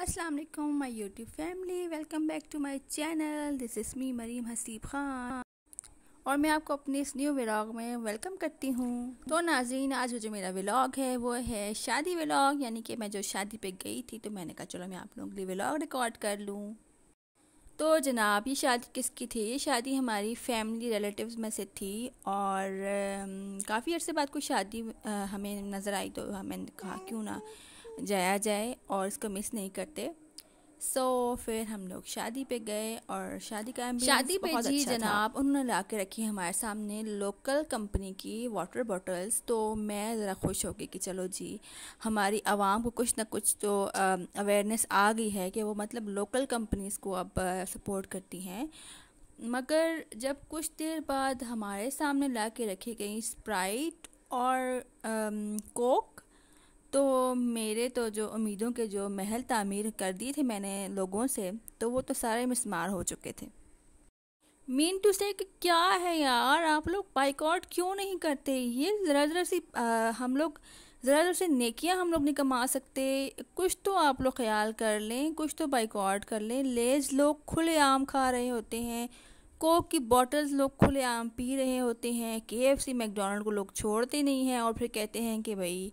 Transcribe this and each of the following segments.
अस्सलाम वालेकुम my YouTube family welcome back to my channel this is me Maryam Haseeb Khan और मैं आपको अपने इस न्यू व्लॉग में वेलकम करती हूँ तो नाजरीन आज जो मेरा व्लॉग है वो है शादी व्लॉग यानी कि मैं जो शादी पे गई थी तो मैंने कहा चलो मैं आप लोगों के लिए व्लॉग रिकॉर्ड कर लूँ तो जनाब ये शादी किसकी थी ये शादी हमारी फैमिली रिलेटिव्स में से थी और काफ़ी अर्से बाद कोई शादी हमें नज़र आई तो हमें कहा क्यों ना जाया जाए और इसको मिस नहीं करते सो so, फिर हम लोग शादी पे गए और शादी का शादी पे बहुत जी अच्छा जनाब उन्होंने ला के रखी हमारे सामने लोकल कंपनी की वाटर बॉटल्स तो मैं ज़रा खुश हो गई कि चलो जी हमारी आवाम को कुछ ना कुछ तो अवेयरनेस आ गई है कि वो मतलब लोकल कंपनीज़ को अब सपोर्ट करती हैं मगर जब कुछ देर बाद हमारे सामने ला के रखी गई स्प्राइट और आ, कोक तो मेरे तो जो उम्मीदों के जो महल तामीर कर दिए थे मैंने लोगों से तो वो तो सारे मिसमार हो चुके थे मीन टू से कि क्या है यार आप लोग बाइकआउट क्यों नहीं करते ये ज़रा ज़रा सी आ, हम लोग ज़रा ज़रा सी नेकियाँ हम लोग नहीं कमा सकते कुछ तो आप लोग ख्याल कर लें कुछ तो बाइकआउट कर लें लेज लोग खुले आम खा रहे होते हैं कोक की बॉटल्स लोग खुले आम पी रहे होते हैं के एफ सी मैकडोनल्ड को लोग छोड़ते नहीं हैं और फिर कहते हैं कि भाई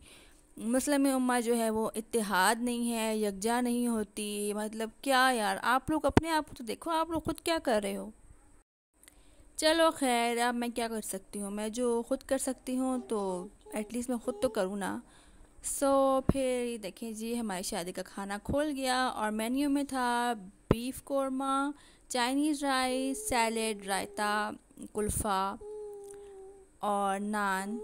मुस्लिम उम्मा जो है वो इतिहाद नहीं है यकजा नहीं होती मतलब क्या यार आप लोग अपने आप को तो देखो आप लोग खुद क्या कर रहे हो चलो खैर अब मैं क्या कर सकती हूँ मैं जो खुद कर सकती हूँ तो एटलीस्ट मैं खुद तो करूँ ना सो so, फिर देखें जी हमारी शादी का खाना खोल गया और मेन्यू में था beef korma Chinese rice salad raita kulfa और नान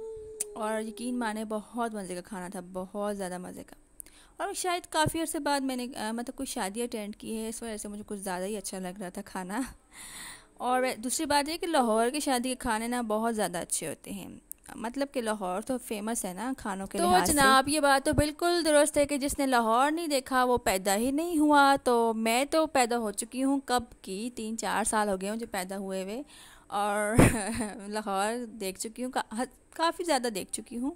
और यकीन माने बहुत मज़े का खाना था बहुत ज़्यादा मज़े का और शायद काफ़ी अर्से बाद मैंने आ, मतलब कोई शादी अटेंड की है इस वजह से मुझे कुछ ज़्यादा ही अच्छा लग रहा था खाना और दूसरी बात यह कि लाहौर के शादी के खाने ना बहुत ज़्यादा अच्छे होते हैं मतलब कि लाहौर तो फेमस है ना खानों के तो जनाब ये बात तो बिल्कुल दुरुस्त है कि जिसने लाहौर नहीं देखा वो पैदा ही नहीं हुआ तो मैं तो पैदा हो चुकी हूँ कब की तीन चार साल हो गए मुझे पैदा हुए हुए और लाहौर देख चुकी हूँ का, काफ़ी ज़्यादा देख चुकी हूँ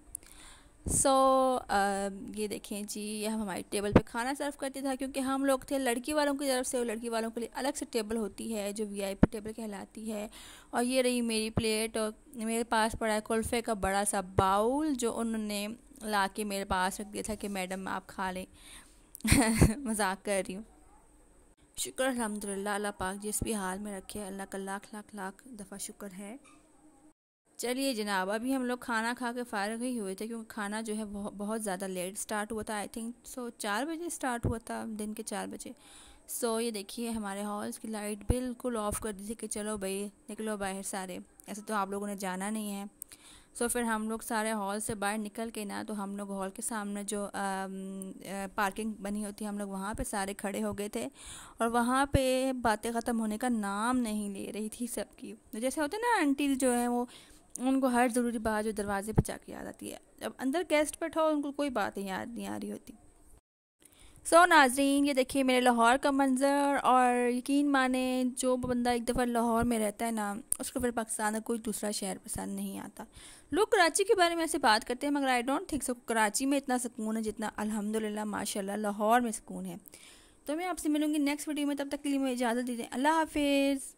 सो so, uh, ये देखें जी हम हमारी टेबल पे खाना सर्व करते था क्योंकि हम लोग थे लड़की वालों की तरफ से और लड़की वालों के लिए अलग से टेबल होती है जो वीआईपी टेबल कहलाती है और ये रही मेरी प्लेट और मेरे पास पड़ा है कुल्फ़े का बड़ा सा बाउल जो उन्होंने ला के मेरे पास रख दिया था कि मैडम आप खा लें मजाक कर रही हूँ शुक्र अलहमदिल्ला अल्लाह पाक जिस भी हाल में रखे अल्लाह का लाख लाख लाख दफ़ा शुक्र है चलिए जनाब अभी हम लोग खाना खा के फारग ही हुए थे क्योंकि खाना जो है बहुत बहुत ज़्यादा लेट स्टार्ट हुआ था आई थिंक सो चार बजे स्टार्ट हुआ था दिन के चार बजे सो ये देखिए हमारे हॉल्स की लाइट बिल्कुल ऑफ़ कर दी थी कि चलो भाई निकलो बाहर सारे ऐसे तो आप लोगों ने जाना नहीं है सो फिर हम लोग सारे हॉल से बाहर निकल के ना तो हम लोग हॉल के सामने जो पार्किंग बनी होती है हम लोग वहाँ पे सारे खड़े हो गए थे और वहाँ पे बातें ख़त्म होने का नाम नहीं ले रही थी सबकी तो जैसे होते ना आंटी जो है वो उनको हर ज़रूरी बात जो दरवाजे पर जाके याद आती है जब अंदर गेस्ट बैठा हो उनको कोई बात याद नहीं आ रही होती सो नाजरीन ये देखिए मेरे लाहौर का मंज़र और यकीन माने जो बंदा एक दफ़ा लाहौर में रहता है ना उसको फिर पाकिस्तान का कोई दूसरा शहर पसंद नहीं आता लोग कराची के बारे में ऐसे बात करते हैं मगर I don't think so Karachi में इतना सुकून है जितना अल्हम्दुलिल्लाह माशाल्लाह लाहौर में सुकून है तो मैं आपसे मिलूँगी नेक्स्ट वीडियो में तब तक के लिए मुझे इजाज़त दीजिए अल्लाह हाफिज़